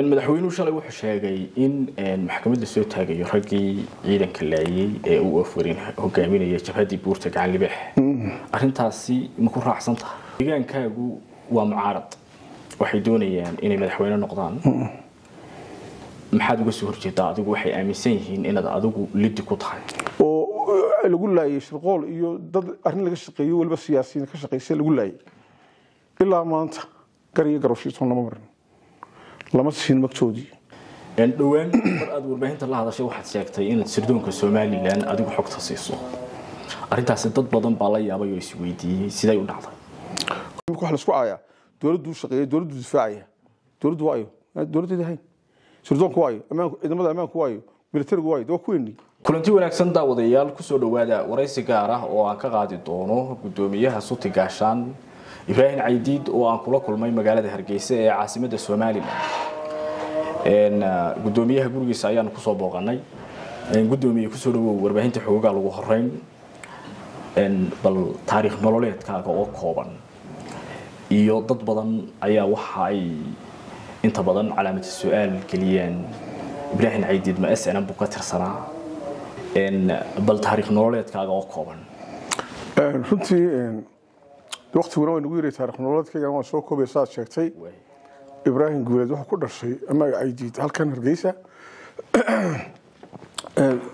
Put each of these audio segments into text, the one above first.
madaxweynuhu shalay wuxuu sheegay in eh, maxkamad lasoo taagayo raggii ciidanka laayay ee uu afwarin hogaaminaya jabhaddii buurta gacan libaax mm. arintaasi maku raacsan tahay deegaankaagu waa mucaarad waxay doonayaan inay madaxweyne noqdaan mm. maxaad uga soo horjeedaa adigu waxay aaminsan yihiin inaad adigu lidi ku tahay oo eh, lagu laayay shirqool iyo dad arrin laga shaqeeyo weliba siyaasiyiin ka shaqeysa lagu laayay ilaa maanta gar iyo garowshiitoon lama marin lama siin magtoodii dhowaan mar aad warbaahinta la hadashay waxaad sheegtay inaad sirdoonka somalilan adigu xogta siiso arintaasi dad badan baa la yaabay oo isweydiiyey siday u dhacday wa lasku aayaa dowladdu shaqeeya dowladdu difaacaya dowladdu waayo dowladdeeda hayn sirdoonku waayo ciidamada ammaanku waayo militarigu waayo de waa kuweenni kulanti wanaagsan daawadayaal kusoo dhawaada waraysi gaar ah oo aan ka qaadi doono guddoomiyaha suti gaashaan ibraahim caydiid oo aan kula kulmay magaalada hargeysa ee caasimada somalilan Eh, gudoomiyaha gurigiisa ayaanu kusoo booqanay gudoomiye kusoo dhawow warbaahinta xoogaa lagu horeyn bal taariikh nololeedkaaga oo kooban iyo dad badan ayaa waxa ay inta badan calaamada su-aal geliyeen ibraahim caydiid ma snm buu ka tirsanaa bal taariikh nololeedkaaga oo kooban runtii wakti waran waa nagu yiri taariikh nololeedkaygan waan soo koobaya saaad sheegtay ibraahim guuleed wuxuu ku dhashay amaga aydiid halkan hargeysa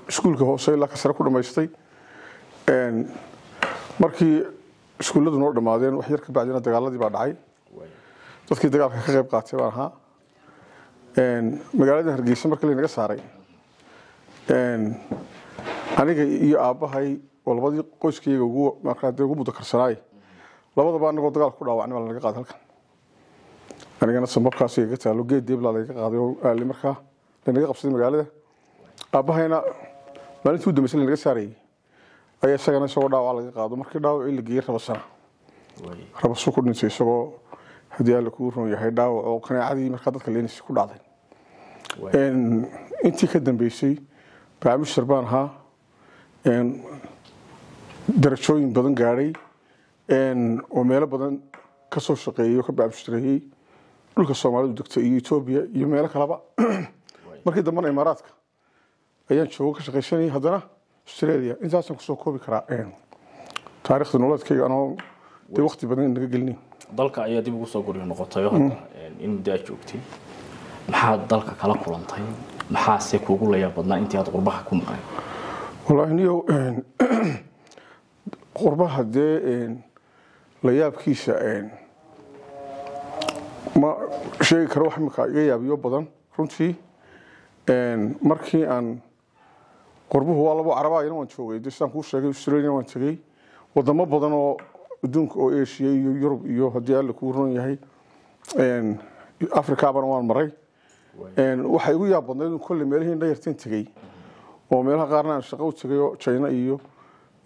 iskuulka hoose ilaa kasare ku dhamaystay markii iskuulladu noo dhammaadeen wax yar ka bacdina dagaaladii baa dhacay dadkii dagaalka ka qayb qaatay baan ahaa magaalada hargeysa markii laynaga saaray aniga iyo aabbahay labadii qoyskayga ugu mudo karsanaay labadaba anagoo dagaal ku dhaawacnay baa lanaga qaaday halkan anigana samborkaas iga taalo geeddiibla layga qaaday oo aali markaa lanaga qabsaday magaalada aabbahayna maalintii u dambeysay lanaga saarayay ayaa isagana isagoo dhaawac laga qaado markii dhaawacii la geeyey raba sana ku dhintay isagoo haddii alla kuu roon yahay dhaawac oo qanaacadii markaa dadka leenaysa ku dhacday intii ka dambeysay baamishar baan ahaa darajooyin badan gaadhay oo meelo badan ka shaqeeyey oo ka baamishtareeyey dhulka soomaalidu degto iyo etoobiya iyo meelo kaleba markii dambena imaaraadka ayaan joogo ka shaqaysanayay haddana australia intaasaan kusoo koobi karaa taarikhda nololeedkayga anoo dee wakti badan naga gelinayn dalka ayaa dib ugu soo guryo noqotay mm. in muddo aad joogtay maxaad dalka kala kulantay maxaase kuugu layaa badnaa intii aad qurbaha ku maqnay wallaahi niyow qurbaha dee layaabkiisa sheegi karo wax iminka iga yaabiyo badan runtii markii aan qorbuhu waa labo carabaayana waan joogay de sidaan kuu sheegay australia waan tegey wadamo badan oo adduunka oo asia iyo yurub iyo haddii alla kuu ron yahay africabana waan maray waxay igu yaab badnayd in kolley meelihiina yartan tegey oo meelaha qaarna aan shaqo u tegay oo jina iyo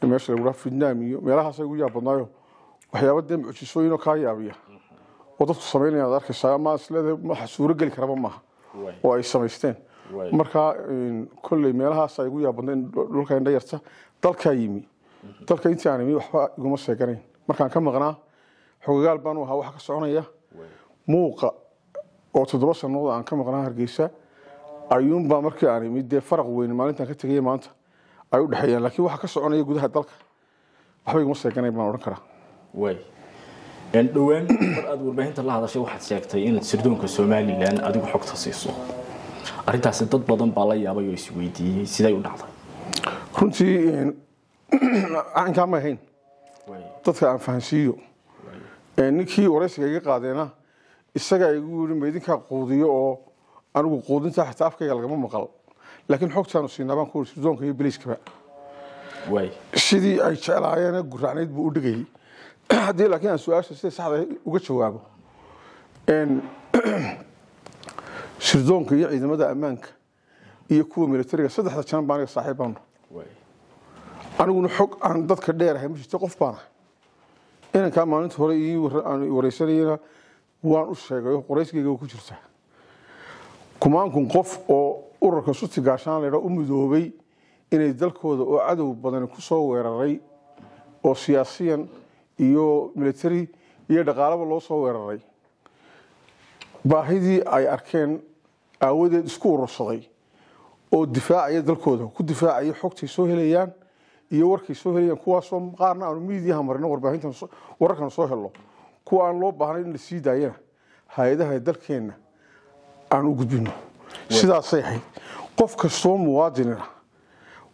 meesha lagu dhaha vietnam iyo meelahaasa igu yaab badnaayo waxyaaba dee mucjisooyinoo kaa yaabiya oo dadku samaynaya ad arkaysaa ama isleedahay waxa suurogeli karaba maaha oo ay samaysteen markaa kolley meelahaasa igu yaabadna in dhulka indha yarta dalkaa yimi dalka intii imi waxba iguma sheeganayn markaan ka maqnaa xogagaal baanu ahaa waxa ka soconaya muuqa oo toddoba sannadood aan ka maqnaa hargeysa ayuunbaa markii aan imi dee faraq weyne maalintaan ka tegaya maanta ay u dhexeeyaan laakiin waxa ka soconaya gudaha dalka waxba iguma sheeganayn baan odhan karaa dhowaan mar aad warbaahinta la hadashay waxaad sheegtay inaad sirdoonka somalilan adigu xogta siiso arintaasi dad badan baa la yaabay oo isweydiiyey siday u dhacday runtii aan ahayn dadka aan fahansiiyo ninkii waraysiga iga qaadeena isagaa igu yiri ma idinkaa quudiyo oo anigu quudinta xataa afkayga lagama maqal laakiin xogtaanu siinaa ku sirdoonka iyo biliiskaba sidii ay jeclaayeen guraacnayd buu u dhegayay haddii laakiin aan su-aasha sida saxda ah uga jawaabo sirdoonka iyo ciidamada ammaanka iyo kuwa militariga saddexda janan baan saaxiib baanu aniguna xog aan dadka dheerahay ma jirto qof baana inankaa maalinta hore ii wareysanayana waan u sheegay oo ku jirta kumaankun qof oo ururka suti gaashaan leedha u mudoobay inay dalkooda oo cadow badani ku weeraray oo siyaasiyan iyo military iyo dhaqaalaba loo soo weeraray baahidii ay arkeen aawadeed isku urursaday oo difaacaya dalkooda ku difaacaya xogtay soo helayaan iyo warkay soo helayaan kuwaasoo qaarna aanu miidiyaha marino warbaahintan wararkan soo helno kuwa aan loo baahnayn in la sii daayana hay-adaha dalkeenna aan u gudbino sidaasay ahayd qof kastoo muwaadinina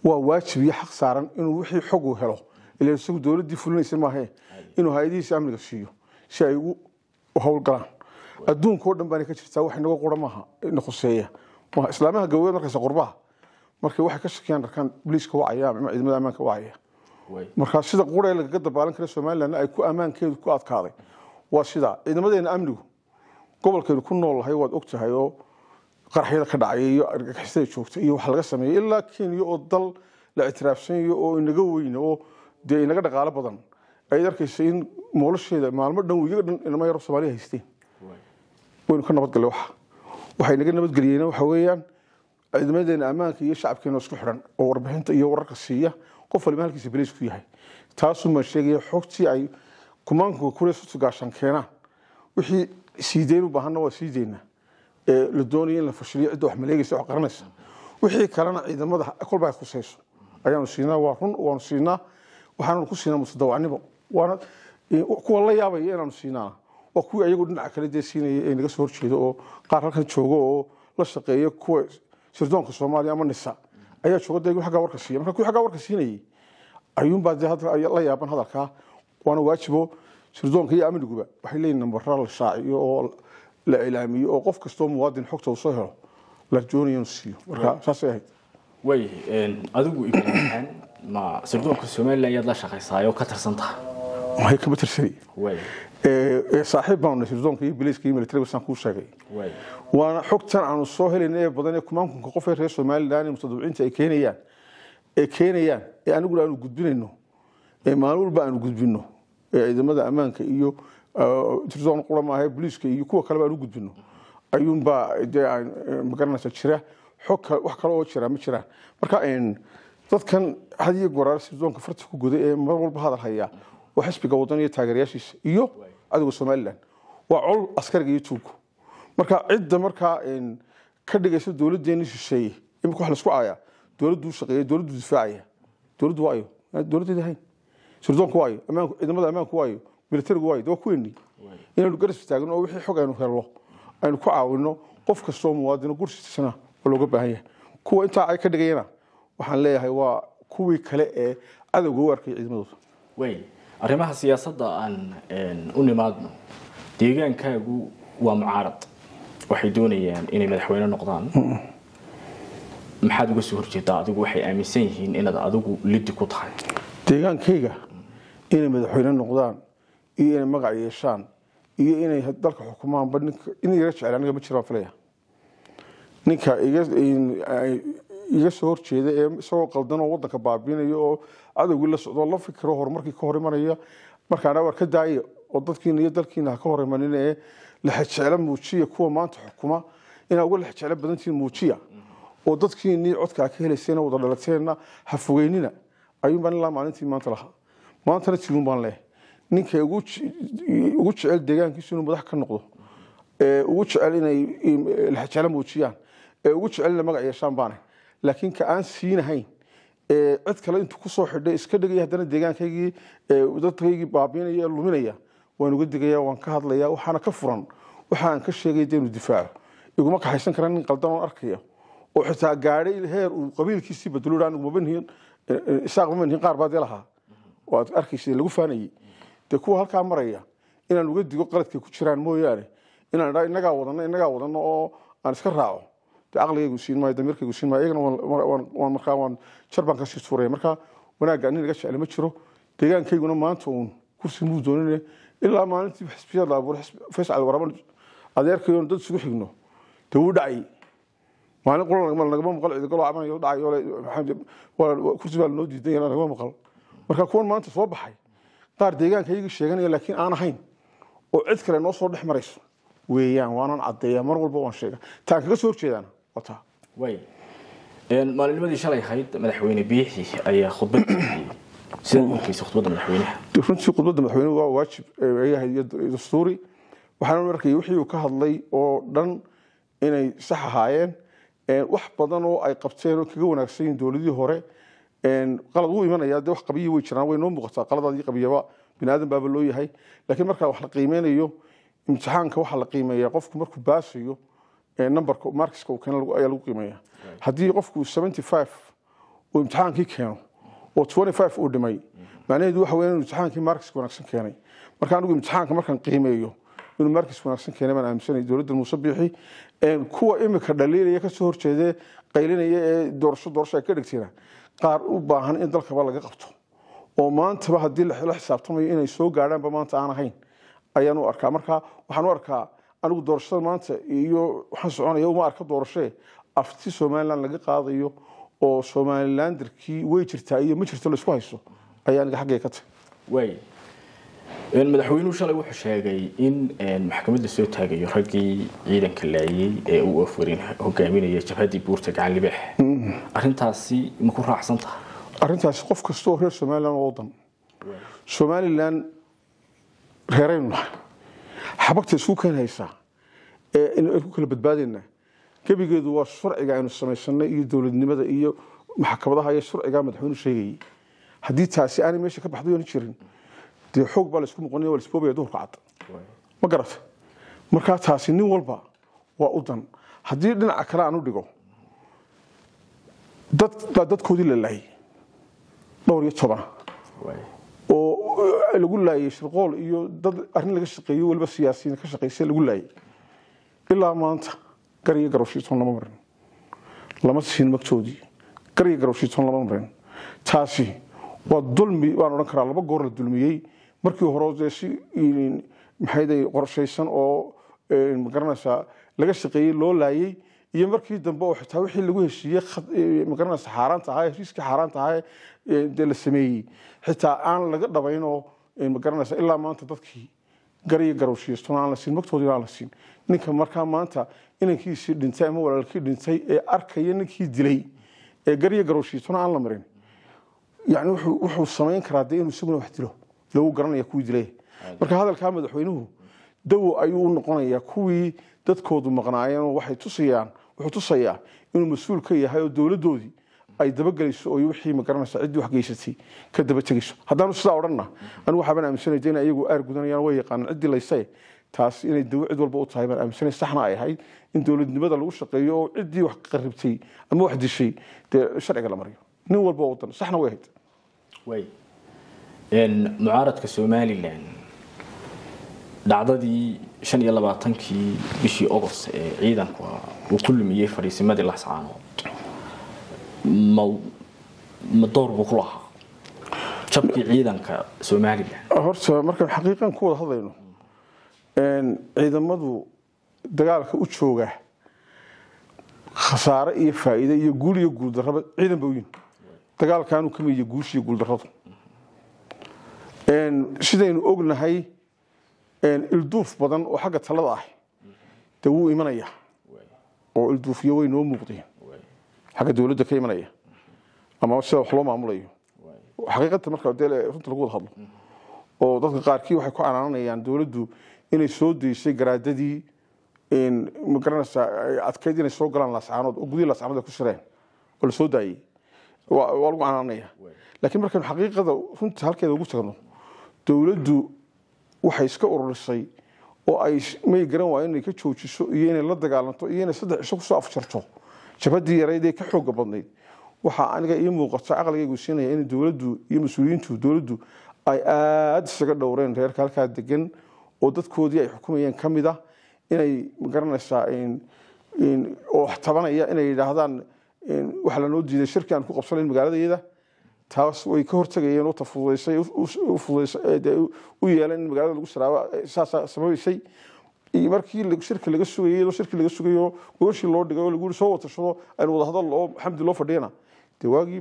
waa waajib iyo xaq saaran inuu wixii xog uu helo ilaan isagu dowladdii fulinaysa maahae inuu hay-adihiisa amniga siiyo si ay ugu howlgalaan adduunka dhan baana ka jirtaa wax inaga qura ina khuseeya islaamaha gawada markaysa qurbaha markay waxay ka shakiyaan arkaan bliiska wacaya ama ciidamada ammaanka wacaya markaa sida quree lagaga dabaalan kara somalilandna ay ku ammaankeedu ku adkaaday waa sidaa ciidamadeena amnigu gobolkaynu ku noollahay waad og tahay oo qarxyada ka dhacay iyo argagixisada joogta iyo waxa laga sameeyey ilaa kenya oo dal la ictiraafsanyo oo inaga weyne oo dee inaga dhaqaalo badan ayaad arkaysa in nolosheeda maalmo dhan wiiga dhan inama yaro soomaliya haysteen waynu ka nabadgalle waxa waxay naga nabadgeliyeen waxa weeyaan ciidamadeena ammaanka iyo shacabkeena isku xidhan oo warbixinta iyo wararka siiya qof waliba halkiisa beliis ku yahay taasuu maan sheegaya xogtii ay kumaankuga kulesutu gaashaan keenaan wixii sii u baahanna waa sii ee la doonaya in la fashiliyo cidda wax maleegaysa wax qaranaysa wixii kalena ciidamada kolba ay ayaanu siinaa waa run waanu siinaa waxaananu ku siinaa musadawacnimo waana kuwa la yaabaya inaanu siinana waa kuwii ayagoo dhinaca kale dee ee naga soo horjeedo oo qaar halkan jooga oo la shaqeeya kuwa sirdoonka soomaaliya ama nisa ayaa jooga dee aggaa warka siiya marka kuwi aggaa warka siinayay ayuunbaa dee hadda la yaaban hadalkaa waana waajibo sirdoonka iyo amniguba waxay leeyihin nambara la shaaciyo oo la ilaamiyo oo qof kastoo muwaadin xogta uu soo helo la rajoonayo inuu siiyo marka saasay ahayd waayahay adigu ibn ma sirdoonka somalilan yaad la shaqaysaayo ka tirsan tahay way kama e, tirsani e saaxiib baanu nahay sirdoonka militariga saan kuu sheegay waana xogtan aanu soo helayna ee badan ee kumaankunka qof ee reer somalilan ee mustadabciinta ay keenayaan ee keenayaan ee aniguna aanu gudbinayno ee maalin walba aanu gudbino ee ciidamada ammaanka iyo sirdoon ah, qura maaha biliiska iyo kuwa kaleba aanu gudbino ayuunbaa dee eh, magaranaysa jira xog wax kale oo jira ma jiraan marka dadkan had goraar sirdoonka farta ku goday ee mar walba hadal haya waa xisbiga wadan iyo taageerayaashiisa iyo cadowga somalilan waa col askariga iyo tuugo marka cidda markaa ka dhigaysa dowladeeni shisheeye imika wa lasku aayaa dowladuu shaqeeya dowladuu difaacaya dowladdu waayo eh, dowladeeda hayn sirdoonku waayo ciidamada ammaanku waayo militarigu waayo de waa kuweenii inaynu garas taagno oo wixii xog aynu helno aynu ku caawino qof kastoo muwaadino gursiisana oo looga baahan yahay kuwa intaa ay ka dhigayana waxaan leeyahay waa kuwii kale ee cadowga u arkaya ciidamadooda arrimaha siyaasadda aan u nimaadno deegaankaagu waa mucaarad waxay doonayaan inay madaxweyne noqdaan maxaad uga soo horjeedaa adigu waxay aaminsan yihiin inaad adigu lidi ku tahay deegaankayga inay madaxweyne noqdaan iyo inay magac yeeshaan iyo inay dalka xukumaanba in iga jecel aniga ma jiraan filaya ninka iga soo horjeeda ee isagoo qaldan oo wadanka baabiinayo oo cadowgii la socdo la fikiro horumarkii ka hor imanaya markaana war ka daaya oo dadkiina iyo dalkiina ha hor imanina ee laxajeclo muujiya kuwa maanta xukuma inaa uga laxajeclo badantiin muujiya oo dadkiinii codkaa ka helaysayna wada ha fogeynina ayuun baan ilaa maalintii maanta lahaa maantana jiluun baan leh ninka ugu jecel deegaankiisu inuu madax ka noqdo ee ugu jecel inay laxajeclo muujiyaan ee ugu jecel ina magac yeeshaan baane laakiin ka aan siinahayn cid kale intuu kusoo xidhay iska dhigaya haddana deegaankaygii dadkaygii baabiinaya luminaya waan uga digaya waan ka hadlaya waxaana ka furan waxa ka sheegaya dee difaaco iguma kaxaysan kara nin qaldan oon arkaya oo xitaa gaadhay heer uu qabiilkiisii badelo aniguma banhiin isaaq ma qaar baa dee lahaa arkaysa lagu faanayay dee kuwa halkaa maraya inaan uga digo qaladkay ku jiraan mooyaane inaan idhaa innagaa wadanno innagaa wadanno oo aan iska raaco de caqligaygu siin maayo damiirkaygu siin maayo iyagana markaa waan jarbaan ka sii suuraya marka wanaagga nin laga jecla ma jiro deegaankayguna maanta uun kursi muu doonine ilaa maalintii xisbiyaad abuuray fayscal warama adeerkayoon dad isugu xigno dee wuu dhacay maalin qura maqal cidigalo cabanaya dhacay kursi baa lanoo diidan yala nagama maqal marka kuwan maanta soo baxay qaar deegaanka iyaga sheeganaya laakiin aan ahayn oo cid kale noo soo dhex marayso weeyaan waanaan caddeeya mar walba waan sheega taan kaga soo horjeedaana wataa maalinimadii shalay ahayd madaxweyne biixi ayaa khudbad runtii khudbadda madaxweynehu waa waajib ayahay dastuuri waxaana arkay wixii uu ka hadlay oo dhan inay sax ahaayeen wax badan oo ay qabteen oo kaga wanaagsan dowladihii hore qalad wuu imanaya dee wax qabiyi way jiraan way noo muuqataa qaladaadii qabiyaba bini aadan baaba loo yahay laakiin markaa wax la qiimeynayo imtixaanka waxaa la qiimeeyaa qofku markuu baasayo numberka markiska uu keeno ayaa lagu qiimeeyaa haddii qofku seventy five uu imtixaankii keeno oo twenty five uu dhimay macnaheedu waxa weya inuu imtixaankii markiska wanaagsan keenay marka anigu imtixaanka markaan qiimeeyo inuu markis wanaagsan keenay baan aaminsanay dowladda muuse biixi kuwa imika dhaliilaya kasoo horjeedee qaylinaya ee doorasho doorasho ay ka dhigtayna qaar u baahan in dalkaba laga qabto oo maantaba haddii la xisaabtamayo inay soo gaadhaanba maanta aan ahayn ayaan u arkaa marka waxaan u arkaa anigu doorashada maanta iyo waxaan soconaya uma arka doorashe afti somalilan laga qaadayo oo somalilandarkii way jirtaa iyo ma jirto laisku hayso ayaa aniga xaggay ka tahy waay madaxweynuhu shalay wuxuu sheegay in maxkamadda soo taagayo raggii ciidanka laayay ee uu afwarin hogaaminaya jabhaddii buurta gacan libaax mm-hmm. ma ku raacsan tahay arrintaasi qof kasta oo reer somalilan oo wadan somalilan reeraynu nahay xabagta isku keenhaysaa inu ku kala badbaadaynaa gebigeedu waa sharciga aynu samaysanay iyo dowladnimada iyo maxkamadaha iyo sharciga madaxweynu sheegayay haddii taasi aanay meesha ka baxdayoona jirin dee xoog baa laisku noqonaya waa laisboobaya duhurka cad ma garata markaa taasi nin walba waa u dan haddii dhinaca kale aan u dhigo dad baa dadkoodii la laayay dhowr iyo tobana oo lagu laayay shirqool iyo dad arin laga shaqeeyo weliba siyaasiyiin ka shaqeysa lagu laayay ilaa maanta gar iyo garowshiitoon lama marin lama siin magtoodii gar iyo garowshiitoon lama marin taasi waa dulmi waan odhan karaa laba goor la dulmiyey markii hore si maxayday qorshaysan oo eh, magaranaysaa laga shaqeeyey loo laayay iyo markii dambe oo xitaa wixii lagu heshiiyey magaranaysa xaaraan tahay heshiiskii xaaraan tahay dee la sameeyey xitaa aan laga dhabaynoo magaranaysa ilaa maanta dadkii gar iyo aan la siin magtooda inaan la siin ninka markaa maanta inankiisii dhintay ama walaalkii dhintay ee arkaya ninkii dilay ee gar iyo aan la marin yani wuxuu samayn karaa dee inuu isaguna wax dilo lagu garanaya kuwii dilay marka hadalkaa madaxweynuhu dawo ayuu u noqonayaa kuwii dadkoodu maqnaayeen oo waxay tusayaan wuxuu tusayaa inuu mas-uul ka yahay oo dowladoodii ay dabagelayso oo wixii magaranaysa ciddii wax geysatay ka daba tegayso haddaanu sidaa odhanna anigu waxaa baan aaminsanaysa inay iyagu aar gudanayaan way yaqaanaan ciddii laysae taas inay dawo cid walba u tahay baan aaminsanay saxna ay ahayd in dowladnimada lagu shaqeeyo oo ciddii wax qaribtay ama wax dishay dee sharciga la mariyo nin walba oo wadan saxna way ahayd way mucaaradka somalilan dhacdadii shan iyo labaatankii bishii ogost ee ciidanku wuu ku lumiyey fadhiisimadii lix ma ma dowr buu ku lahaa jabkii ciidanka somalilan horta markaan xaqiiqan ku wada hadlayno ciidamadu dagaalka u jooga khasaare iyo faa'iide iyo guul iyo guuldarraba ciidan bawyin dagaalkaanu kamid iyo guuldarradu sidaynu ognahay ilduuf badan oo xagga talada ah dee wuu imanayaa oo ilduufyo way noo muuqdeen xagga dowladda ka imanaya ama sida wax loo maamulayo xaqiiqata marka de runta lagu wada hadlo oo dadka qaarkii waxay ku canaananayaan dowladdu inay soo daysay garaadadii ma garanaysaa adkeyd inay soo galaan laascaanood oo gudihi laascaanood ay ku shireen oo la soo waa lagu canaananaya laakiin markaynu xaqiiqada runta halkeeda ugu tagno dowladdu waxay iska ururisay oo ay may garan waayo inay ka joojiso iyo inay la dagaalanto iyo inay saddex isho kusoo afjarto jabadii yaraydee ka xooga badnayd waxaa aniga ii muuqata caqligaygu siinaya in dowladdu iyo mas-uuliyiintu dowladdu ay aada isaga dhowreen reerka halkaa degan oo dadkoodii ay xukumayeen ka mid ah inay magaranaysaa oo wax tabanaya inay yidhaahdaan waxaa lanoo diiday shirki aan ku qabsanayn magaaladayeeda taas way ka hortagayeen u tafududaysay u fududaysay in magaalada lagu saraabo saasaa sababaysay markii shirka laga sugayay iyadoo shirki laga sugayo gogashii loo dhigay oo lagu yiri soo watashado aynu wada hadal oo xamdi loo fadhiyana dee waagii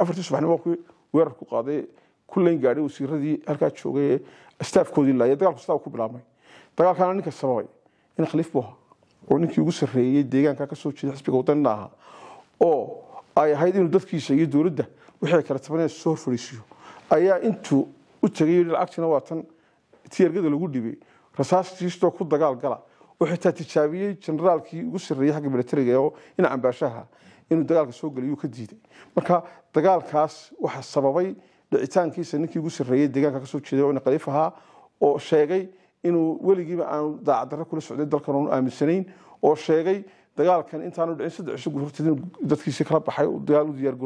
afartii subaxnimo ku weerarku qaaday kullayn gaadhay wasiiradii halkaa joogay ee staafkoodii laaya dagaalku sidaa ku bilaabmay dagaalkaana ninka sababay in khaliif buha oo ninkii ugu sarreeyey deegaanka ka jeeda xisbiga wadanina ahaa oo ay ahayd inuu dadkiisa iyo dowladda wixii kale tobanaad soo horfariisiyo ayaa intuu u tegay lacagtina waa tan tiyargada lagu dhibay rasaastiisoo ku dagaal gala oo xitaa tijaabiyey generaalkii ugu sarreeyey xagga militariga oo dhinaca ambaashaha inuu dagaalka soo geliyuu ka diiday marka dagaalkaas waxaa sababay dhicitaankiisa ninkii ugu sarreeyey deegaanka kasoo jeeday oo khaliif ahaa oo sheegay inuu weligiiba aanu daacaddarro kula socday dalkan oonu aaminsanayn oo sheegay dagaalkan intaanu dhicin saddex cusub hurtidin dadkiisii kala baxay dagaal u diyaar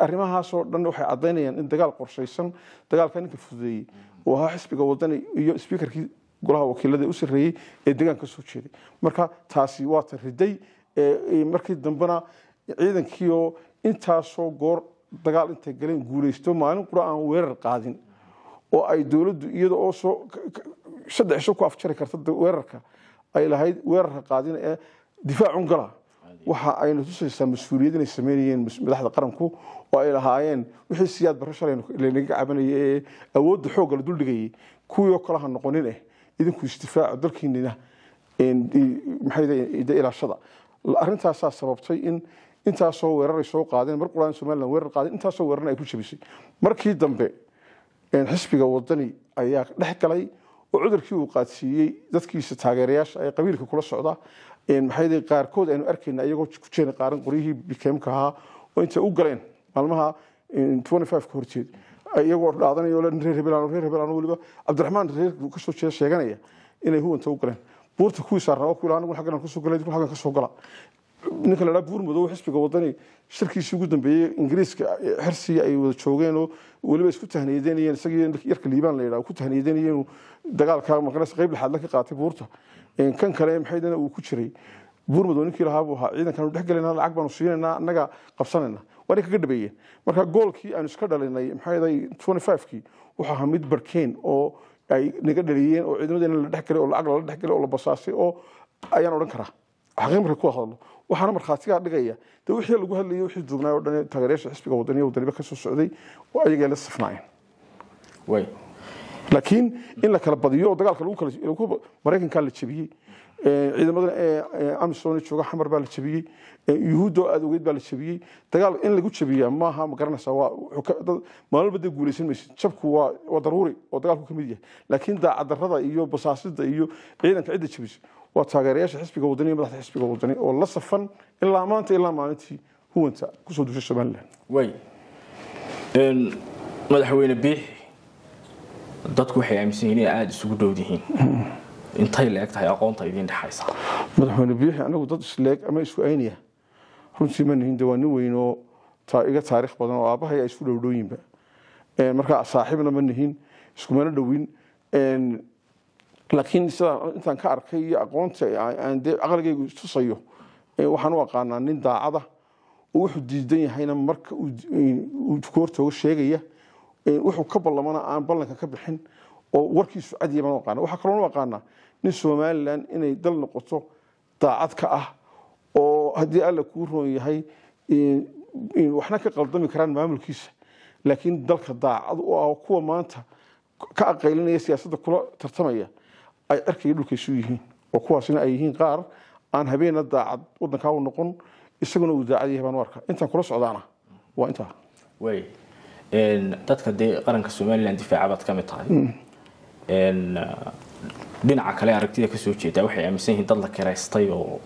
arrimahaasoo dhan waxay caddaynayaan in dagaal qorshaysan dagaalka ninka fududeeyey oo ahaa xisbiga wadani iyo sbiikarkii golaha wakiilada u sarreeyey ee degaan soo jeeday marka taasi waata riday markii dambena ciidankiioo intaasoo goor dagaal intay galeen guulaysto maalin qura aan weerar qaadin oo ay dowladdu iyada oo soo saddex cusub ku afjari karta weerarka ay lahayd weerarka qaadin ee difaac un gala waxa aynu tusaysaa mas-uuliyad inay sameynayeen madaxda qaranku oo ay lahaayeen wixii siyaad barre shalaynaga cabanayay ee awoodda xoogga la duldhigayay kuwii oo kale ha noqonin eh idinku isdifaaco dalkiinina maxayde ilaashada arrintaasaa sababtay in intaasoo weerar ay soo qaadeen mar quraan somalilan weerar qaadeen intaasoo weerarna ay ku jabisay markii dambe xisbiga wadani ayaa dhex galay oo cudurkii uu qaadsiiyey dadkiisa taageerayaasha ee qabiilka kula socda maxay qaarkood aynu arkayna iyagoo ku jeen qaaran qoryihii bikemka ahaa oo intay u galeen maalmaha ka horjeed iyagoo dhaadanaya reer hebel cabdiraxmaan reer kasoo jeeda sheeganaya inay huwanta u galeen buurta kuwiisaa raba kuwi anigu xaggan kasoo galay xaggan kasoo gala ninka la buur madow xisbiga wadani shirkiisii ugu dambeeyey ingiriiska xirsigii eh, ay wada joogeenoo weliba isku tahniyadenayeen isagii yarka liibaan la yidhaha ku tahniyadenayeen dagaalka maqnaysa qayb laxaadla ka qaatay buurta kan kale maxaydana uu ku jiray buurmud ninkii lahaabuu ahaa ciidankaanu dhexgelayna lacag baanu siinaynaa annaga qabsanayna waanay kaga dhabeeyeen marka goolkii aanu iska dhalinay maxaayday twenty fivekii wuxuu ahaa mid barkeen oo ay naga dhaliyeen oo ciidamadeena la dhexgelay oo lacag lala dhexgelay oo la basaasay oo ayaan odhan karaa xaqiiq marka ku hadlo waxaana markhaatigaa dhigaya dee wixii lagu hadlayay wixii duubnaay oo dhan taageerayaasha xisbiga wadaniya wadaniba ka socday oo ayagaa la sifnaayeen laakiin in la kala badiyo oo dagaalka maraykankaa la jebiyey ciidamada amisom jooga xamar baa la jebiyey yuhuuddoo aad ogeyd baa la jebiyey dagaal in lagu jebiyaa maaha ma garanaysaa maalin badee guulaysan maysid jabku waa daruuri oo dagaalku ka mid yahay laakiin daacadarada iyo basaasida iyo ciidanka cidda jebisa waa taageerayaasha xisbiga wadani iyo madaxda xisbiga wadani oo la safan ilaa maanta ilaa maalintii huwanta kusoo duushay somalilan madaxweyne biix dadku waxay aaminsan yihin inay aada isugu dhowdihiin intay la-eg tahay aqoonta idiin dhexaysa madaxweyne biyaxi anagu dad isleeg ama isku aynaya runtii ma nihin de waa nin weyn oo iga taariikh badan oo aabbahay a isku dhowdhooyinba markaa saaxiibna ma nihin iskumana dhowin laakiin sidaa intaan ka arkay iyo aqoonta dee caqligaygu istusayo waxaan u aqaanaa nin daacada wuxuu diidan yahayna marka uu koortooga sheegaya wuxuu ka ballamana aan ballanka ka bixin oo warkiisu cadiya baan aqaana waxaa kaloonu aqaanaa nin somalilan inay dal noqoto daacad ka ah oo haddii alla kuu roon yahay waxna ka qaldami karaan maamulkiisa laakiin dalka daacad u ah kuwa maanta ka aqaylinaya siyaasadda kula tartamaya ay cirkaiyo dhulka isu yihiin oo kuwaasina ay yihiin qaar aan habeena daacad wadankaa u noqon isaguna uu daacad yahay baan u arkaa intaan kula socdaana waa intaa dadka dee qaranka somalilan difaacabaad ka mid tahay dhinaca kale aragtida kasoo jeeda waxay aaminsan yihiin dad la kiraystay oo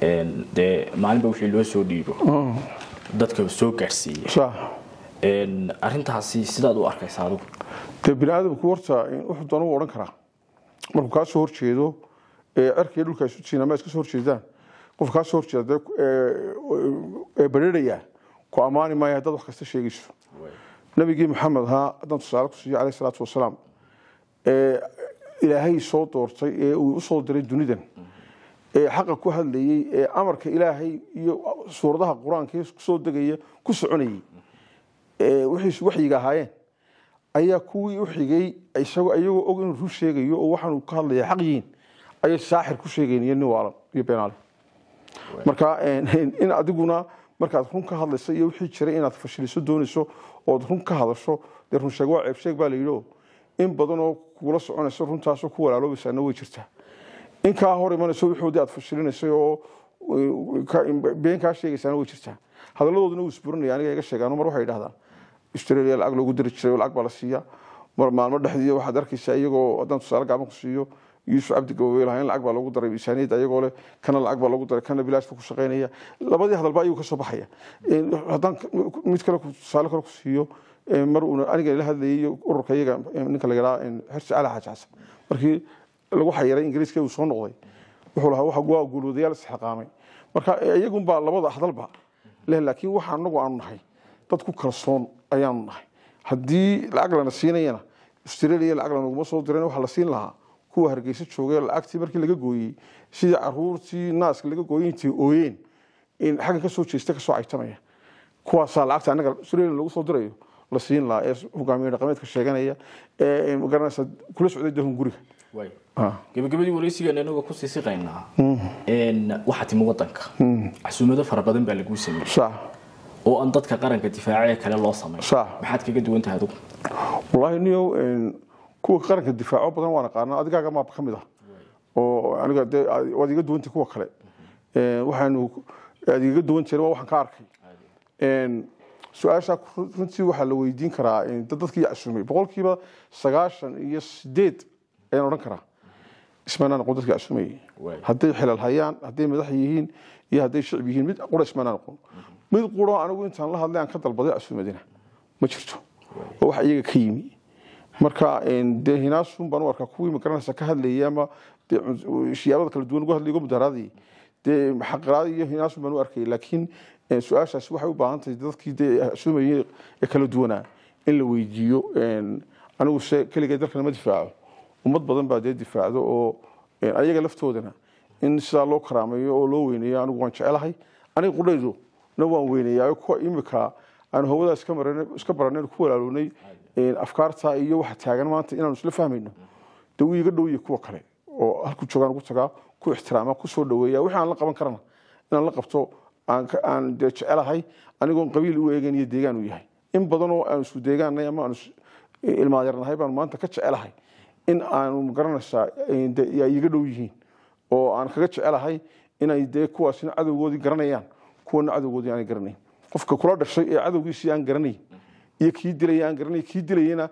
dee maalinba wixii loo soo dhiibo dadka soo gaadhsiiya arintaasi sidaad u arkaysa adigu dee bini aadamku warta wuxuu doona u odhan karaa markuu kaa soo horjeedo cerkiiyo dhulka isu jiin ama iska soo horjeedaan qof kaa soo horjeeda dee barerayaa ku ammaani maayo haddaad wax kasta sheegayso nabigii maxamed ahaa haddaan tusaale ku siiyo salaatu wasalaam ee ilaahay soo doortay ee uu usoo diray dunidan ee xaqa ku hadlayey ee amarka ilaahay iyo suuradaha qur-aanka kusoo degaya ku soconayey wixiisu waxyiga ahaayeen ayaa kuwii u xigay iyagoo og inuu run sheegayo oo waxaanu ka hadlaya xaq yihiin ayay saaxir ku sheegayn iyo nin iyo beenaale marka in adiguna markaad run ka hadlayso iyo wixii jiray inaad fashiliso doonayso ood run ka hadasho dee runsheeg waa ceebsheeg baa layidhio in badanoo kula soconayso runtaasoo ku walaaloobaysaana way jirtaa in hor imanayso wixoodii aad fashilinaysa oo been kaa sheegaysaana way jirtaa hadaladooduna wuu isburinaya aniga iga sheegaano mar waxay idhahdaan australia lacag loogu diri jiray oo lacag baa la siiya mar maalmo dhexdiiya waxaad arkaysaa iyagoo haddaan tusaale gaaban ku siiyo yuusuf cabdi gaboobelaha in lacag baa lagu daray miisaaniyad ayagoo leh kana lacag baa lagu daray kana bilaashba ku shaqaynaya labadii hadalba ayuu ka baxaya haddaan mid kale tusaale kale ku siiyo mar uuna aniga ila hadlayay iyo ururka iyaga ninka la yidhaha xirsi cali xaaji xasan markii lagu xayiray ingiriiska uu soo noqday wuxuu lahaa waxa waa guuloodayaal isxilqaamay marka e, iyagunbaa labada hadalba leh laakiin waxa anagu aanu nahay dad ku kalsoon ayaanu nahay haddii lacag lana siinayana australia lacag lanaguma soo diran waxa la siin lahaa kuwa hargeysa joogay lacagtii markii laga gooyey sidii caruurtii naaska laga gooyay intay ooyeen xagga kasoo jeesta kasoo caytamaya kuwaasaa lacagta anaga srlan lagu soo dirayo la siin lahaa ee hogaamiye dhaqameedka sheeganaya ee magaranaysa kula socday dahun guriga ah. gabagabadii wareysigaan inagoo kusii siqaynaa mm. waxaa timi wadanka mm. casuumado fara badan baa laguu sameeyey oo aan dadka qaranka difaace kale loo sameyn maxaad kaga duwan tahay adigu wallaahi niyow kuwa qaranka difaaco badan waan aqaana adigaaga maab ka ah oo aniga de waad iga duwanta kuwa kale waxaanu aad iga duwan jireen waa waxaan ka arkay su-aashaa runtii waxaa la weydiin karaa dadkii casuumay boqolkiiba sagaashan iyo sideed ayaan odhan karaa ismaanaan noqon dadkii casuumayay hadday xilal hayaan hadday madax yihiin iyo hadday shicib yihiin mid qura ismaanaan noqon mid quroo anigu intaan la hadlay aan ka dalbaday casuumadina ma jirto oo wax iyaga ka yimi marka dee hinaashun baan u arkaa kuwii magaranaysa ka hadlayay ama shiyaarada kala duwan uga hadlayay mudaharaadii dee xaqiraadii iyo hinaashun baan u arkayay laakiin su-aashaasi waxay u baahan tahay dadkii dee asuumayay ee kala duwanaa in la weydiiyo anigu se keligay dalkana ma difaaco ummad badan baa dee difaacdo oo ayaga laftoodana in sidaa loo karaameeyo oo loo weyneeyo anigu waan jecelahay aniga qudhaydu na waan weyneeyaa kuwa imika aanu hawadaas iska baranay ku walaalownay afkaarta iyo waxa taagan maanta inaanu isla fahmayno dee wuu kuwa kale oo halku joogaan ugu tagaa ku ixtiraama ku dhaweeya wixii aan la qaban karana inaan la qabto aan jecelahay anigoon qabiil u eegan iyo deegaan u yahay in badanoo aanu isku deegaanay ama aanu eh, ilmaayarnahay baanu maanta ka jecelahay in aanu magaranaysaa eh, dee iga dhow yihiin oo aan kaga jecelahay inay dee kuwaasina cadowgoodii garanayaan kuwana cadowgoodii aanay garanayn qofka kula dhashay ee cadowgiisii aan garanay iyo kii dilay aan garanay kii dilayna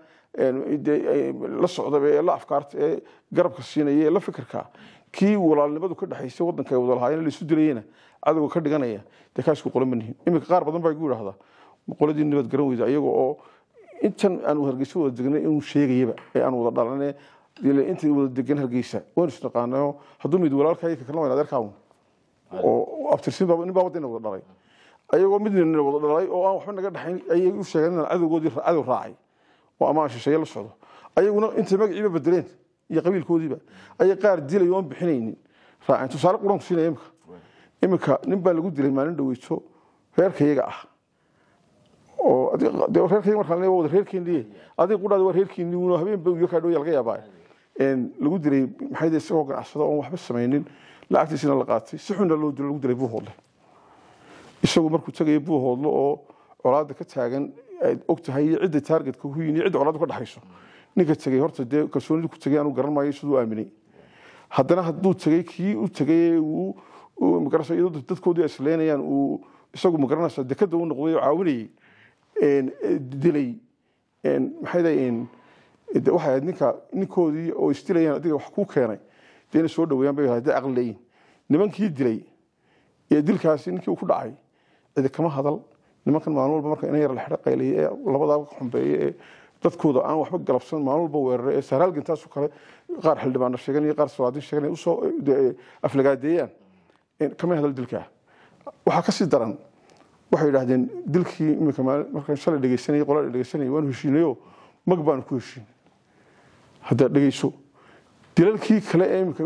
la socdaba ee la afkaarta ee garabka siinaya ee la fikirka kii walaalnimadu ka dhexaysay wadanka ay wadalahaayeen laisu dilayena cadowga ka dhiganaya dee kaas ku qolan manihin iminka qaar badan baa igu yidhahda qoladii waad garan weyda iyaga oo intan aanu hargeysa wada degnay inuu sheegayaba ee aan wada dhalane intan wada degan hargeysa waynu isnaqaanao hadduu mid walaalkaayo kakala wayna adeerkaa oo abtirsin nin baa wadda wada dhalay ayagoo midna wada dhalay oo aan waxba naga dhexayn ayay u sheegeen inaan cadowgoodii cadow raacay oo ama shisheeye la socdo ayaguna intay magaciiba bedeleen iyo qabiilkoodiiba ayay qaar dilay oon bixinaynin raaceen tusaale quran siinaya imika iminka nin baa lagu dilay maalin dhaweyso reerkayaga ah oo de reerkayaga adiga qudhaada waa reerkeenli wuno habeen bawyo kaa dhow yaa yaabaa lagu dilay maxay isagoo ganacsado oon waxba samaynin lacagtiisina la qaatay si xunna loo dilo lagu dilay buu hoodle isagu markuu tagaya buu hoodlo oo colaada ka taagan aad og cidda taargetka ku yimi cidda colaaddu ka dhaxayso ninka tegey horta dee kalsoonidu ku tegay anuu garan maayo siduu aaminay haddana hadduu tegey kii u tegay uu magarasa uu isagu magaranaysa dekada u noqday oo caawinayay dilay maxay waxay ahayd ninka ninkoodii oo isdilayaan adiga wax kuu keenay dee soo dhaweeyaan bay hadday aqli leeyihin nimankii dilay ee dilkaasi ninkii uu ku dhacay idikama hadal nimankan maalin walba marka inayar la xiraqayliye ee labadaaba xumbeeye ee dadkooda aan waxba galabsan maalin walba weerara ee saraalgintaasu kale qaar xildhibaano sheegan qaar salaadiin sheegan usoo aflagaadeeyaan kama hadal dilkaa waxaa kasii daran waxay yidhaahdeen dilkii iminka markaan shalay dhegeysanayay qolada waan heshiinayoo mag baanu ku heshiin hadda dhegeyso dilalkii kale ee iminka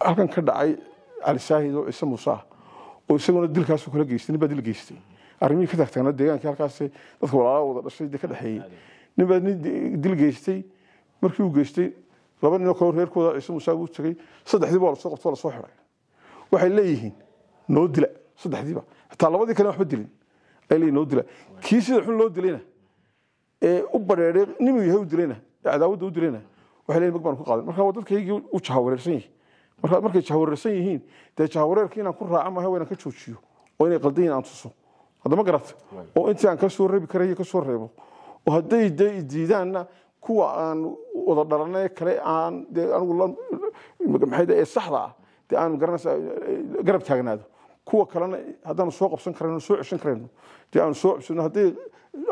halkan ka dhacay cali saahid oo ciise muuse oo isaguna dilkaas kala geystay nin dil geystay arrimihii ka tagtaana deegaanka halkaas dadka walaalaa wada dhashay ka dhexeeyey nin nin dil geystay markii uu geystay laba ninoo kaleo reerkooda ciise muuse buu tegey saddexdiiba waa lasoo qabto waa lasoo xiray waxay leeyihiin noo dila saddexdiiba xitaa labadii kale waxba dilin ay leeyihin noo dila kii sida xun loo dilayna ee u bareeray ninuu yahay u dilayna ee cadaawadda u dilayna waxay leeyihin mag baan ku qaadan marka waa dadkaygii u jaha wareersan markaad markay jahwareersan yihiin dee jahwareerka inaan ku raaca maaha waa inaan ka joojiyo oo inay qaldayin aan tuso haddama garata oo intii aan kasoo reebi karayo kasoo reebo oo hadday dee diidaanna kuwa aan wada dhalana kale aan dee anigu ee saxda ah dee aanu garanaysa eh, garab taagnaado kuwa kalena haddaanu soo qabsan karayno soo ceshan karayno dee aanu soo cubsano hadday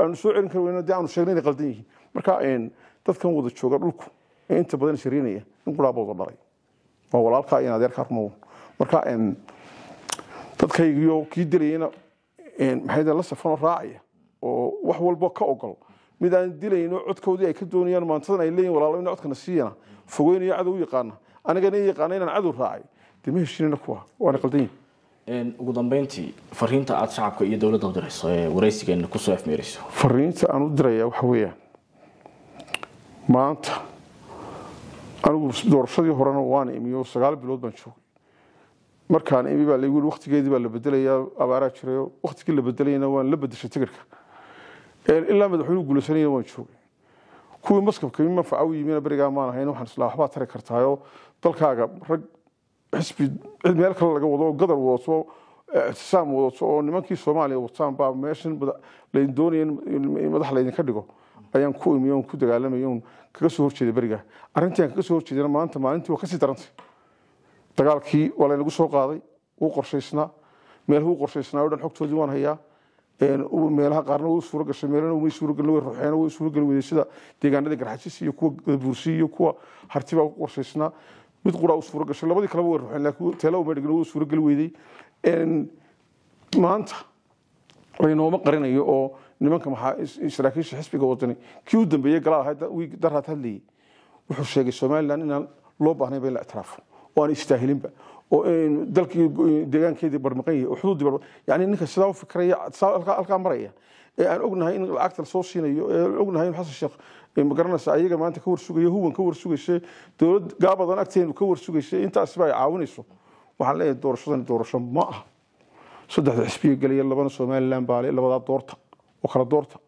aanu soo celin karayno dee aanu sheegno inay qaldan yihiin marka dadkan wada jooga dhulku ee inta badan shariinaya in quraaba dhalay waa walaalkaa iyo adeerkaa kuma marka dadkaygiyo kii dilayana maxay la safanoo raacaya oo wax walbo ka ogol mid dilayno codkoodii ay ka doonayaan maantadan ay leeyihin walaalo ina codkana siiyana fogeynayo cadow yaqaana anigana yaqaana inaan cadow raacay dee kuwa waana qaldanyin ugu dambeyntii fariinta aad shacabka iyo dowladda u ee waraysigeena kusoo afmeerayso fariinta aan u diraya waxa weeyaan maanta anigu doorashadii horena waan imiyo sagaal bilood baan joogay markaan imi baa lagu waqtigeedii baa la bedelayaa abaaraa jirayo waqtigii la bedelayna waan la bedeshay tigarka ilaa madaxweynuhu guulaysanaya waan joogay kuwii maskabka imi yimina berigaa maan ahayn waxaan islaa waxbaa tari kartaayo dalkaaga rag xisbi meel kale laga wado gadar wadato ictisaam wadato oo nimankii soomaaliya wataan baa meeshan laydin doonaya in madax laydinka dhigo ayaan ku imiy ku dagaalamay kaga soo horjeeda beriga arintiiaan kaga soo horjeedana maanta maalintii waa kasii darantay dagaalkii waa laynagu soo qaaday wuu qorshaysnaa meelahuu qorshaysnaa o dhan xogtoodii waan hayaa meelaha qaarna wuu suura meelana umay suuragelin way ruxeen way suurageli weday sida deegaanada garxajis iyo kuwa gadabuursi iyo kuwa harti baa qorshaysnaa mid quraa u suura labadii kaleba way ruxeen laakiin teela uma dhigin wuu suurageli weydey maanta laynooma qarinayo oo nimanka maxaa saraakiisha xisbiga wadani kii u dambeeyey galaal daraad hadlayay wuxuu sheegay somalilan inaan loo baahnayn ba in la ictiraafo oo aan istaahilinba oo dalkii deegaankeedii barmiqan yahay oo xuduudii yani ninka sidaa u fikiraya halkaa maraya ee aan ognahay in lacagta lasoo siinayo ee ognahay in xasan sheekh magaranaysa ayaga maanta ka warsugayo huwan ka warsugayse dowlad gaabadan agteenu ka warsugayse intaasiba ay caawinayso waxaan leeyahay doorashadan doorasho ma aha saddexda xisbiga gelaya labana somalilan baale labadaa doorta oo kala doorta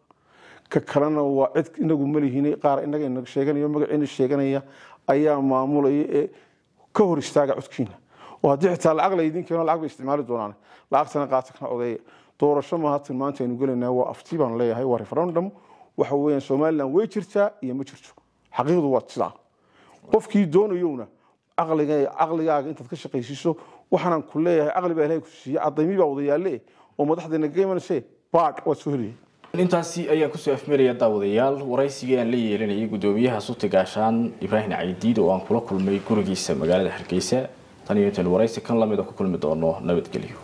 ka kalena waa cid inagu malihin qaar inaga inaga sheeganayo magaciina sheeganaya ayaa maamulaya ee ka hor istaaga codkiina oo haddii xitaa lacag laydin keeno lacag bay isticmaali doonaan lacagtana qaata kana odeeya doorasho maaha tilmaanta aynu gelaynaa waa afti baan leeyahay waa referendum waxa weeyaan somalilan way jirtaa iyo ma jirto xaqiiqdu waa sidaa qofkii doonayowna caqligaaga intaad ka shaqaysiiso waxaanaan ku leeyahay caqli baa ilahay ku siiye caddaymii baa wadayaale oo madaxdeena gamanse baad waad soo helaya intaasi ayaan kusoo afmeraya daawadayaal waraysigii aan la yeelinayay gudoomiyaha suti gaashaan ibraahim caydiid oo aan kula kulmay gurigiisa magaalada hargeysa tan iyo intaanu waraysi kan lamid a ah ku kulmi doono nabadgelyo